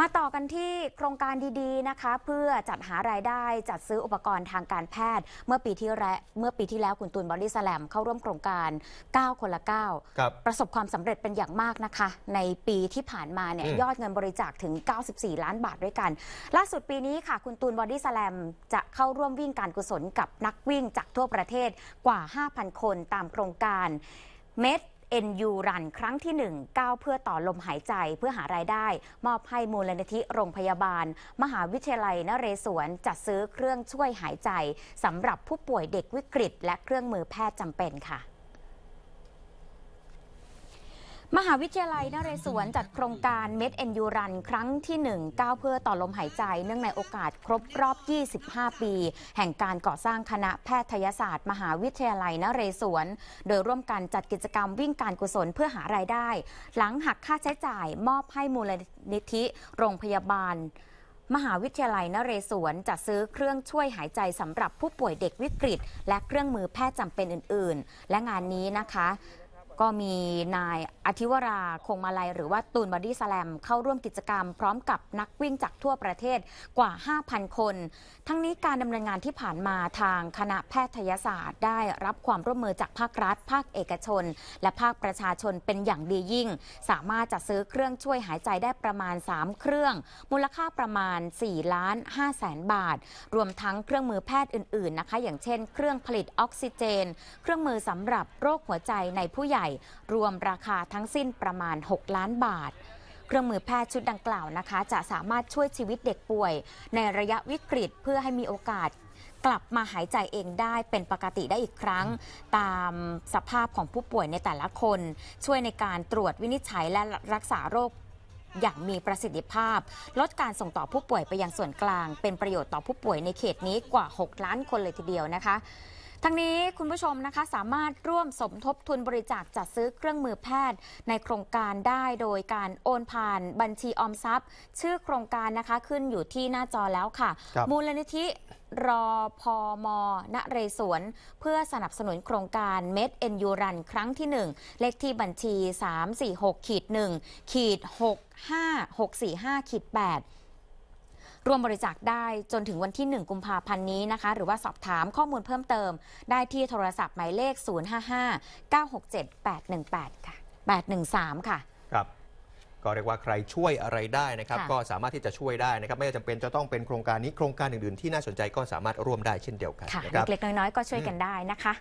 มาต่อกันที่โครงการดีๆนะคะเพื่อจัดหารายได้จัดซื้ออุปกรณ์ทางการแพทย์ เมื่อปีที่แล้วเมื่อปีที่แล้วคุณตูนบอดี้สแลม เข้าร่วมโครงการ 9คนละ9ประสบความสำเร็จเป็นอย่างมากนะคะ ในปีที่ผ่านมาเนี่ยยอดเงินบริจาคถึง 94 ล้านบาทด้วยกัน ล่าสุดปีนี้ค่ะ คุณตูนบอดี้สแลม จะเข้าร่วมวิ่งการกุศลกับนักวิ่งจากทั่วประเทศกว่า 5,000 คนตามโครงการเม็ด NU รันครั้งที่1วเพื่อต่อลมหายใจเพื่อหารายได้ มอบให้มูลนิธิโรงพยาบาล มหาวิทยาลัยนเรศวรจัดซื้อเครื่องช่วยหายใจสำหรับผู้ป่วยเด็กวิกฤต และเครื่องมือแพทย์จำเป็นค่ะมหาวิทยาลัยนเรศวรจัดโครงการเม็ดเอ็นยูรัน ครั้งที่1ก้าวเพื่อต่อลมหายใจเนื่องในโอกาสครบรอบ 25 ปี แห่งการก่อสร้างคณะแพทยศาสตร์ มหาวิทยาลัยนเรศวร โดยร่วมกันจัดกิจกรรมวิ่งการกุศลเพื่อหารายได้ หลังหักค่าใช้จ่าย มอบให้มูลนิธิโรงพยาบาล มหาวิทยาลัยนเรศวรจัดซื้อเครื่องช่วยหายใจสำหรับผู้ป่วยเด็กวิกฤต และเครื่องมือแพทย์จำเป็นอื่นๆ และงานนี้นะคะก็มีนายอธิวรา คงมาลัย หรือว่าตูนบอดี้สแลมเข้าร่วมกิจกรรมพร้อมกับนักวิ่งจากทั่วประเทศกว่า 5,000 คน ทั้งนี้การดำเนินงานที่ผ่านมาทางคณะแพทยศาสตร์ได้รับความร่วมมือจากภาครัฐ ภาคเอกชน และภาคประชาชนเป็นอย่างดียิ่ง สามารถจัดซื้อเครื่องช่วยหายใจได้ประมาณ 3 เครื่อง มูลค่าประมาณ 4 ล้าน5แสนบาท รวมทั้งเครื่องมือแพทย์อื่น ๆ นะคะ อย่างเช่น เครื่องผลิตออกซิเจน เครื่องมือสำหรับโรคหัวใจในผู้ใหญ่ญ่รวมราคาทั้งสิ้นประมาณ 6 ล้านบาท เครื่องมือแพทย์ชุดดังกล่าวนะคะ จะสามารถช่วยชีวิตเด็กป่วย ในระยะวิกฤตเพื่อให้มีโอกาสกลับมาหายใจเองได้เป็นปกติได้อีกครั้ง ตามสภาพของผู้ป่วยในแต่ละคน ช่วยในการตรวจวินิจฉัยและรักษาโรคอย่างมีประสิทธิภาพ ลดการส่งต่อผู้ป่วยไปยังส่วนกลาง เป็นประโยชน์ต่อผู้ป่วยในเขตนี้กว่า 6 ล้านคนเลยทีเดียวนะคะทั้งนี้คุณผู้ชมนะคะสามารถร่วมสมทบทุนบริจาคจัดซื้อเครื่องมือแพทย์ในโครงการได้โดยการโอนผ่านบัญชีออมทรัพย์ ชื่อโครงการนะคะขึ้นอยู่ที่หน้าจอแล้วค่ะ มูลนิธิรอพอมณเรศวร เพื่อสนับสนุนโครงการเม็ดเอ็นยูรันครั้งที่ 1 เลขที่บัญชี 346-1-65645-8ร่วมบริจาคได้จนถึงวันที่ 1 กุมภาพันธ์นี้นะคะ หรือว่าสอบถามข้อมูลเพิ่มเติมได้ที่โทรศัพท์หมายเลข 055-967-818ค่ะ813 ค่ะครับ ก็เรียกว่าใครช่วยอะไรได้นะครับ ก็สามารถที่จะช่วยได้นะครับไม่จำเป็นจะต้องเป็นโครงการนี้ โครงการอื่นๆที่น่าสนใจก็สามารถร่วมได้เช่นเดียวกันค่ะนะครับเล็กๆน้อย ๆ ก็ช่วยกันได้นะคะ